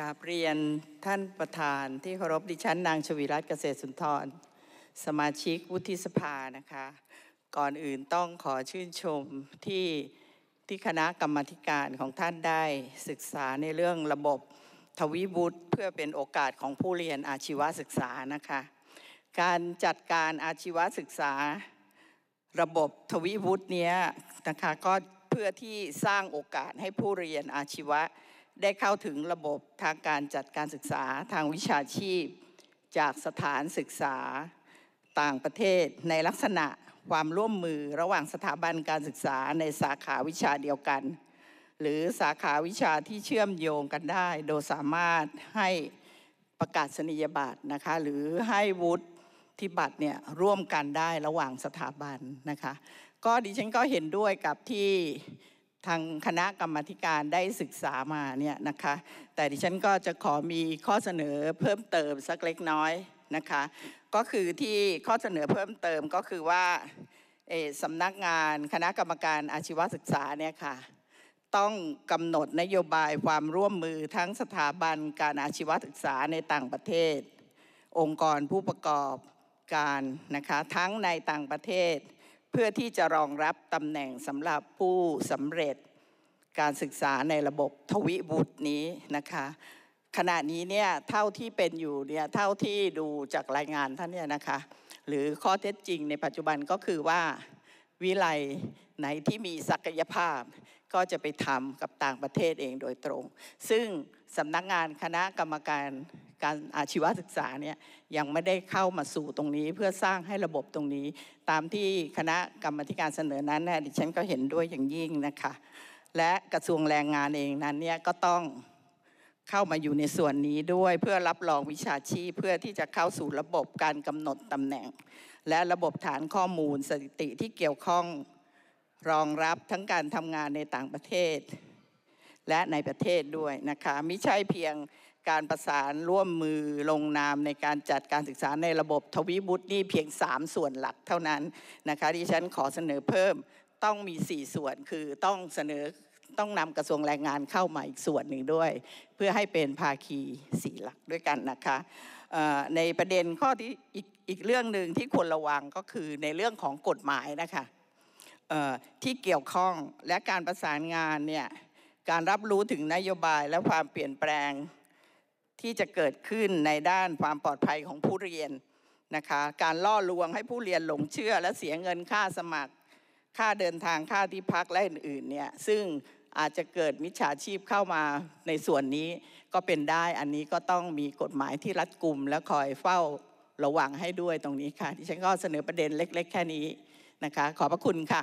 กราบเรียนท่านประธานที่เคารพดิฉันนางชวีรัตน์เกษตรสุนทร สมาชิกวุฒิสภานะคะ ก่อนอื่นต้องขอชื่นชมที่ที่คณะกรรมการของท่านได้ศึกษาในเรื่องระบบทวิบุตรเพื่อเป็นโอกาสของผู้เรียนอาชีวศึกษานะคะ การจัดการอาชีวศึกษา ระบบทวิบุตรเนี้ยนะคะก็เพื่อที่สร้างโอกาสให้ผู้เรียนอาชีวศึกษาได้เข้าถึงระบบทางการจัดการศึกษาทางวิชาชีพจากสถานศึกษาต่างประเทศในลักษณะความร่วมมือระหว่างสถาบันการศึกษาในสาขาวิชาเดียวกัน หรือสาขาวิชาที่เชื่อมโยงกันได้ โดยสามารถให้ประกาศนียบัตรนะคะ หรือให้วุฒิที่บัตรเนี่ยร่วมกันได้ระหว่างสถาบันนะคะ ก็ดิฉันก็เห็นด้วยกับที่ทางคณะกรรมการได้ศึกษามาเนี่ยนะคะแต่ดิฉันก็จะขอมีข้อเสนอเพิ่มเติมสักเล็กน้อยนะคะก็คือที่ข้อเสนอเพิ่มเติมก็คือว่าสำนักงานคณะกรรมการอาชีวศึกษาเนี่ยค่ะต้องกำหนดนโยบายความร่วมมือทั้งสถาบันการอาชีวศึกษาในต่างประเทศ องค์กรผู้ประกอบการนะคะทั้งในต่างประเทศเพื่อที่จะรองรับตำแหน่งสำหรับผู้สำเร็จการศึกษาในระบบทวิบุตรนี้นะคะ ขณะนี้เนี่ยเท่าที่เป็นอยู่เนี่ยเท่าที่ดูจากรายงานท่านเนี่ยนะคะ หรือข้อเท็จจริงในปัจจุบันก็คือว่าวิไลไหนที่มีศักยภาพ ก็จะไปทำกับต่างประเทศเองโดยตรง ซึ่งสำนักงานคณะกรรมการการอาชีวศึกษาเนี่ยยังไม่ได้เข้ามาสู่ตรงนี้ เพื่อสร้างให้ระบบตรงนี้ ตามที่คณะกรรมการเสนอนั้นนะดิฉันก็เห็นด้วยอย่างยิ่งนะคะและกระทรวงแรงงานเองนั้นเนี่ยก็ต้องเข้ามาอยู่ในส่วนนี้ด้วย เพื่อรับรองวิชาชีพเพื่อที่จะเข้าสู่ระบบการกำหนดตำแหน่ง และระบบฐานข้อมูลสถิติที่เกี่ยวข้องรองรับทั้งการทำงานในต่างประเทศ และในประเทศด้วยนะคะไม่ใช่เพียงการประสานร่วมมือลงนามในการจัดการศึกษาในระบบทวิบุตรนี่เพียง 3 ส่วนหลักเท่านั้นนะคะที่ฉันขอเสนอเพิ่มต้องมี 4 ส่วนคือต้องเสนอต้องนำกระทรวงแรงงานเข้ามาอีกส่วนหนึ่งด้วย เพื่อให้เป็นภาคีสีหลักด้วยกันนะคะในประเด็นข้อที่อีกอีกเรื่องหนึ่งที่ควรระวังก็คือในเรื่องของกฎหมายนะคะที่เกี่ยวข้องและการประสานงานเนี่ยการรับรู้ถึงนโยบายและความเปลี่ยนแปลงที่จะเกิดขึ้นในด้านความปลอดภัยของผู้เรียนนะคะ การล่อลวงให้ผู้เรียนหลงเชื่อและเสียเงินค่าสมัคร ค่าเดินทางค่าที่พักและอื่น ๆ เนี่ยซึ่งอาจจะเกิดมิจฉาชีพเข้ามาในส่วนนี้ ก็เป็นได้อันนี้ก็ต้องมีกฎหมายที่รัดกุมและคอยเฝ้าระวังให้ด้วยตรงนี้ค่ะที่ฉันก็เสนอประเด็นเล็ก ๆ แค่นี้นะคะ ขอบพระคุณค่ะ